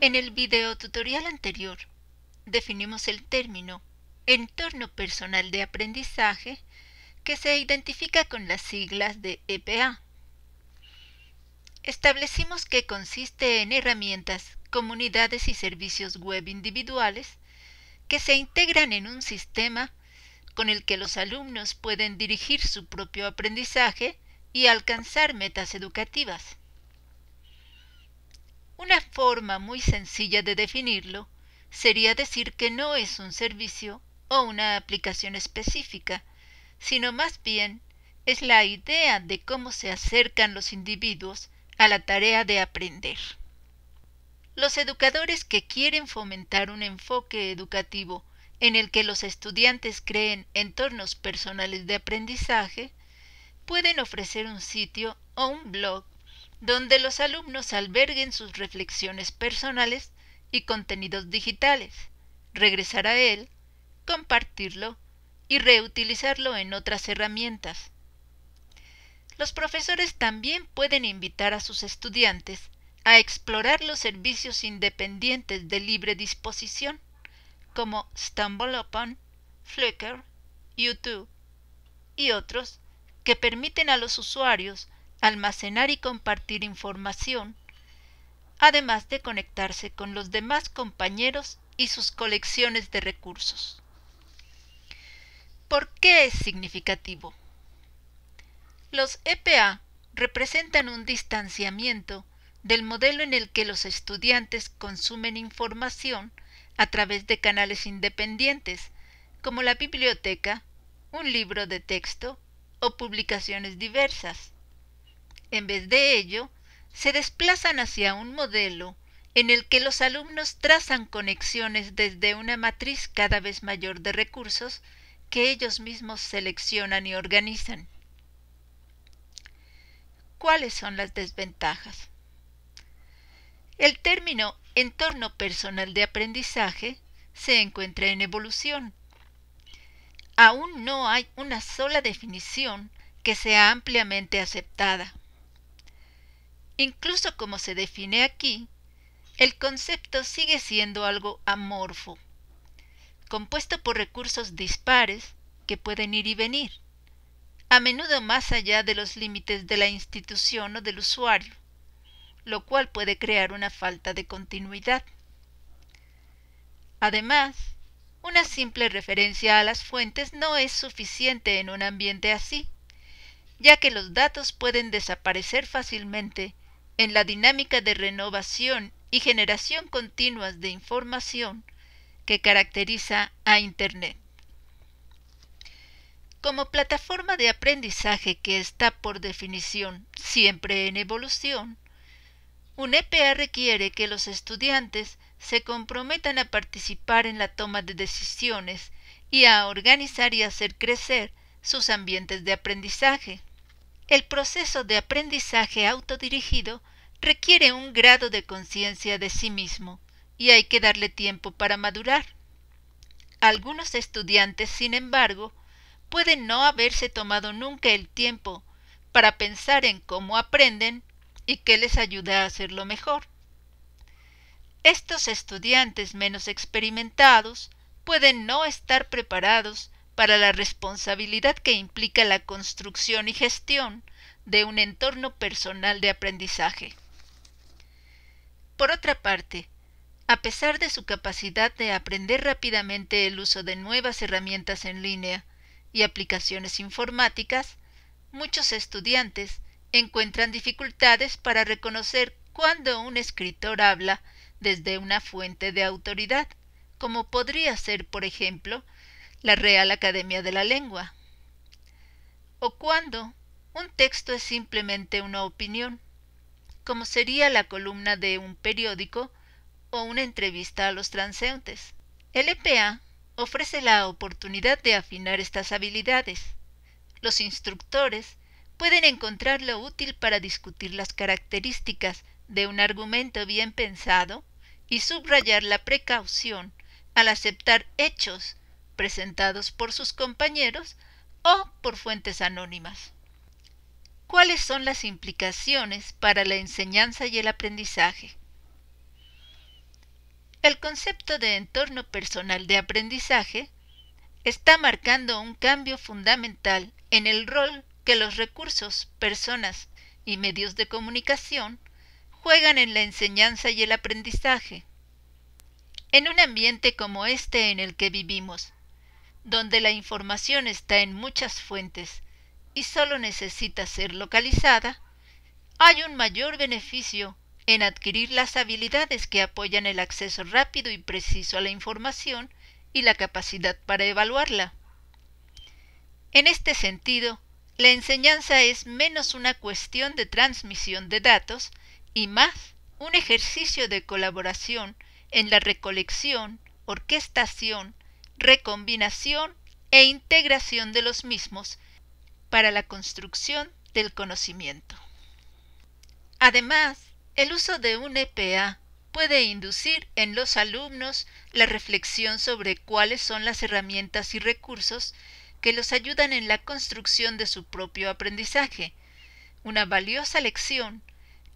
En el video tutorial anterior definimos el término entorno personal de aprendizaje que se identifica con las siglas de EPA. Establecimos que consiste en herramientas, comunidades y servicios web individuales que se integran en un sistema con el que los alumnos pueden dirigir su propio aprendizaje y alcanzar metas educativas forma muy sencilla de definirlo sería decir que no es un servicio o una aplicación específica, sino más bien es la idea de cómo se acercan los individuos a la tarea de aprender. Los educadores que quieren fomentar un enfoque educativo en el que los estudiantes creen entornos personales de aprendizaje, pueden ofrecer un sitio o un blog donde los alumnos alberguen sus reflexiones personales y contenidos digitales, regresar a él, compartirlo y reutilizarlo en otras herramientas. Los profesores también pueden invitar a sus estudiantes a explorar los servicios independientes de libre disposición, como StumbleUpon, Flickr, YouTube y otros, que permiten a los usuarios almacenar y compartir información, además de conectarse con los demás compañeros y sus colecciones de recursos. ¿Por qué es significativo? Los EPA representan un distanciamiento del modelo en el que los estudiantes consumen información a través de canales independientes, como la biblioteca, un libro de texto o publicaciones diversas en vez de ello, se desplazan hacia un modelo en el que los alumnos trazan conexiones desde una matriz cada vez mayor de recursos que ellos mismos seleccionan y organizan. ¿Cuáles son las desventajas? El término entorno personal de aprendizaje se encuentra en evolución. Aún no hay una sola definición que sea ampliamente aceptada. Incluso como se define aquí, el concepto sigue siendo algo amorfo, compuesto por recursos dispares que pueden ir y venir, a menudo más allá de los límites de la institución o del usuario, lo cual puede crear una falta de continuidad. Además, una simple referencia a las fuentes no es suficiente en un ambiente así, ya que los datos pueden desaparecer fácilmente en la dinámica de renovación y generación continuas de información que caracteriza a Internet. Como plataforma de aprendizaje que está por definición siempre en evolución, un EPA requiere que los estudiantes se comprometan a participar en la toma de decisiones y a organizar y hacer crecer sus ambientes de aprendizaje el proceso de aprendizaje autodirigido requiere un grado de conciencia de sí mismo y hay que darle tiempo para madurar. Algunos estudiantes, sin embargo, pueden no haberse tomado nunca el tiempo para pensar en cómo aprenden y qué les ayuda a hacerlo mejor. Estos estudiantes menos experimentados pueden no estar preparados para la responsabilidad que implica la construcción y gestión de un entorno personal de aprendizaje. Por otra parte, a pesar de su capacidad de aprender rápidamente el uso de nuevas herramientas en línea y aplicaciones informáticas, muchos estudiantes encuentran dificultades para reconocer cuando un escritor habla desde una fuente de autoridad, como podría ser, por ejemplo, la Real Academia de la Lengua. O cuando un texto es simplemente una opinión, como sería la columna de un periódico o una entrevista a los transeúntes. El EPA ofrece la oportunidad de afinar estas habilidades. Los instructores pueden encontrarlo útil para discutir las características de un argumento bien pensado y subrayar la precaución al aceptar hechos presentados por sus compañeros o por fuentes anónimas. ¿Cuáles son las implicaciones para la enseñanza y el aprendizaje? El concepto de entorno personal de aprendizaje está marcando un cambio fundamental en el rol que los recursos, personas y medios de comunicación juegan en la enseñanza y el aprendizaje. En un ambiente como este en el que vivimos, donde la información está en muchas fuentes y solo necesita ser localizada, hay un mayor beneficio en adquirir las habilidades que apoyan el acceso rápido y preciso a la información y la capacidad para evaluarla. En este sentido, la enseñanza es menos una cuestión de transmisión de datos y más un ejercicio de colaboración en la recolección, orquestación, recombinación e integración de los mismos para la construcción del conocimiento. Además, el uso de un EPA puede inducir en los alumnos la reflexión sobre cuáles son las herramientas y recursos que los ayudan en la construcción de su propio aprendizaje, una valiosa lección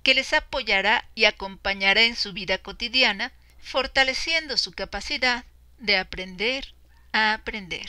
que les apoyará y acompañará en su vida cotidiana, fortaleciendo su capacidad de aprender a aprender.